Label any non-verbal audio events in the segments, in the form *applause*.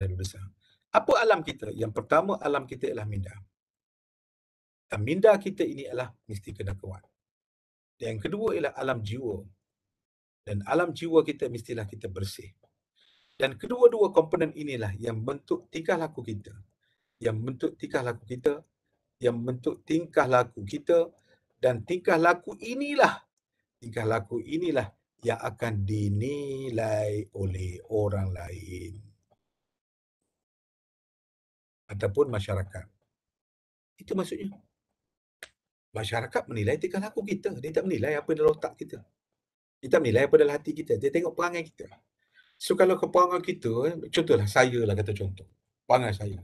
dan besar. Apa alam kita? Yang pertama alam kita ialah minda. Dan minda kita ini adalah mesti kena kuat. Dan yang kedua ialah alam jiwa. Dan alam jiwa kita mestilah kita bersih. Dan kedua-dua komponen inilah yang bentuk tingkah laku kita. Yang bentuk tingkah laku kita. Yang bentuk tingkah laku kita. Dan tingkah laku inilah. Tingkah laku inilah yang akan dinilai oleh orang lain ataupun masyarakat. Itu maksudnya. Masyarakat menilai tingkah laku kita. Dia tak menilai apa dalam otak kita. Dia tak menilai apa dalam hati kita. Dia tengok perangai kita. So kalau ke keperangan kita, contohlah saya lah kata contoh. Perangai saya.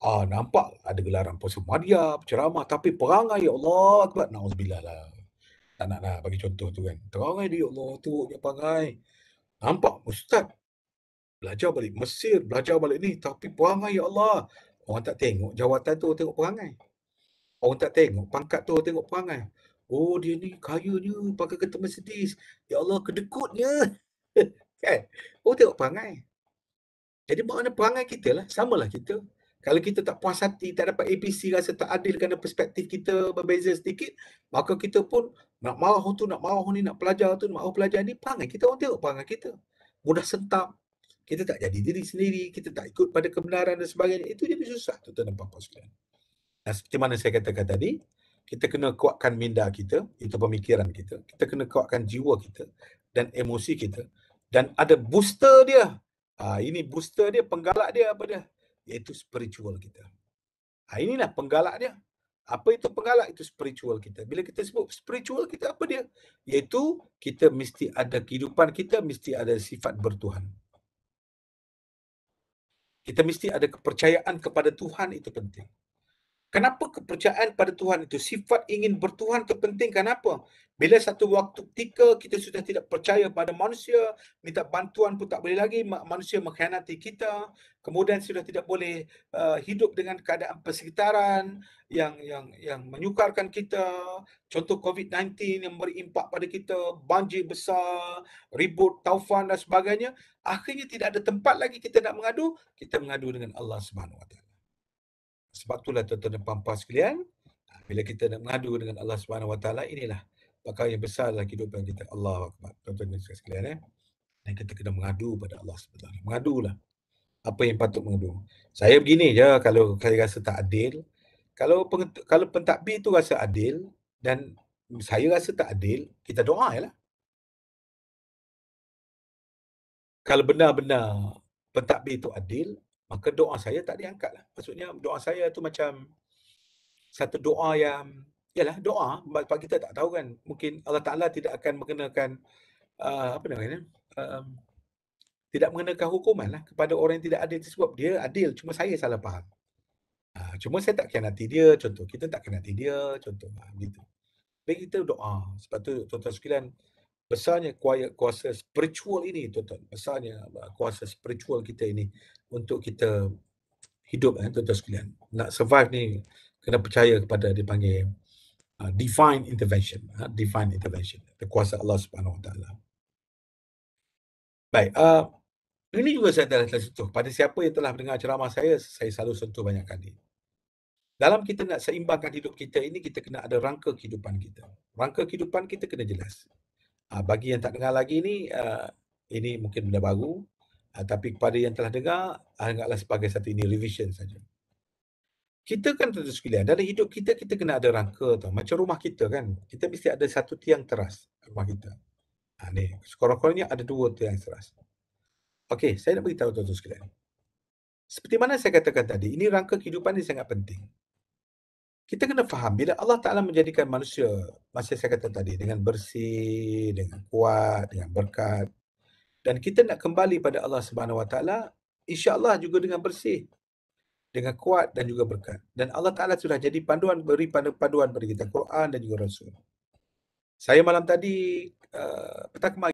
Ah nampak ada gelaran puasa madia, ceramah. Tapi perangai ya Allah. Akbar. Na'udzubillah lah. Tak nak lah bagi contoh tu kan. Terangai dia ya Allah tu. Dia perangai. Nampak ustaz. Belajar balik Mesir. Belajar balik ni. Tapi perangai ya Allah. Orang tak tengok jawatan tu tengok perangai. Orang tak tengok pangkat tu tengok perangai. Oh dia ni kaya ni pakai kereta Mercedes. Ya Allah kedekutnya. *laughs* kan? Oh tengok perangai. Jadi makna perangai kita lah. sama lah kita. Kalau kita tak puas hati, tak dapat APC, rasa tak adil kerana perspektif kita berbeza sedikit, maka kita pun nak marah tu, nak marah ni, nak pelajar tu, nak marah pelajar ni, perangai kita orang tengok perangai kita. Mudah sentap, kita tak jadi diri sendiri, kita tak ikut pada kebenaran dan sebagainya. Itu jadi susah tuan-tuan dan puan-puan Nah, seperti mana saya katakan tadi, kita kena kuatkan minda kita, itu pemikiran kita. Kita kena kuatkan jiwa kita dan emosi kita. Dan ada booster dia. Ha, ini booster dia, penggalak dia apa dia? Iaitu spiritual kita. Ha, inilah penggalak dia. Apa itu penggalak? Itu spiritual kita. Bila kita sebut spiritual kita, apa dia? Iaitu kita mesti ada kehidupan kita, mesti ada sifat bertuhan kita mesti ada kepercayaan kepada Tuhan itu penting. Kenapa kepercayaan pada Tuhan itu sifat ingin bertuhan itu penting? Kenapa? Bila satu waktu ketika kita sudah tidak percaya pada manusia, minta bantuan pun tak boleh lagi, manusia mengkhianati kita, kemudian sudah tidak boleh uh, hidup dengan keadaan persekitaran yang yang yang menyukarkan kita. Contoh COVID-19 yang beri impak pada kita, banjir besar, ribut, taufan dan sebagainya. Akhirnya tidak ada tempat lagi kita nak mengadu, kita mengadu dengan Allah Subhanahu Wa sebab itulah tuan-tuan dan puan-puan sekalian, bila kita nak mengadu dengan Allah Subhanahu Wa inilah bakal yang besar dalam kehidupan kita. Allah Akbar. Tuan-tuan dan puan-puan sekalian eh. Dan kita kena mengadu pada Allah sebenarnya. Mengadulah. Apa yang patut mengadu. Saya begini je kalau saya rasa tak adil. Kalau peng, kalau pentadbir tu rasa adil dan saya rasa tak adil, kita doa je lah. Kalau benar-benar pentadbir tu adil, maka doa saya tak diangkat lah. Maksudnya doa saya tu macam satu doa yang, ialah doa sebab kita tak tahu kan, mungkin Allah Ta'ala tidak akan mengenakan uh, apa namanya, uh, um, tidak mengenakan hukuman lah kepada orang yang tidak adil sebab dia adil, cuma saya salah faham. Uh, cuma saya tak kenati dia, contoh. Kita tak kenati dia, contoh. Begitu. Ah, Baik kita doa. Sebab tu tuan-tuan sekalian, besarnya kuasa spiritual ini tuan-tuan besarnya uh, kuasa spiritual kita ini untuk kita hidup eh, tuan-tuan sekalian nak survive ni kena percaya kepada dipanggil uh, divine intervention uh, divine intervention the kuasa Allah Subhanahu Wa Taala baik uh, ini juga saya telah, telah sentuh pada siapa yang telah mendengar ceramah saya saya selalu sentuh banyak kali dalam kita nak seimbangkan hidup kita ini kita kena ada rangka kehidupan kita rangka kehidupan kita kena jelas Uh, bagi yang tak dengar lagi ni, uh, ini mungkin benda baru. Uh, tapi kepada yang telah dengar, anggaplah sebagai satu ini revision saja. Kita kan tentu sekalian, dalam hidup kita, kita kena ada rangka tau. Macam rumah kita kan, kita mesti ada satu tiang teras rumah kita. Ha, ni, sekurang-kurangnya ada dua tiang teras. Okey, saya nak beritahu tuan-tuan sekalian. Seperti mana saya katakan tadi, ini rangka kehidupan ini sangat penting kita kena faham bila Allah Taala menjadikan manusia macam saya kata tadi dengan bersih, dengan kuat, dengan berkat dan kita nak kembali pada Allah Subhanahu Wa Taala insya-Allah juga dengan bersih dengan kuat dan juga berkat. Dan Allah Ta'ala sudah jadi panduan, beri panduan bagi kita Quran dan juga Rasul. Saya malam tadi, uh, eh, petak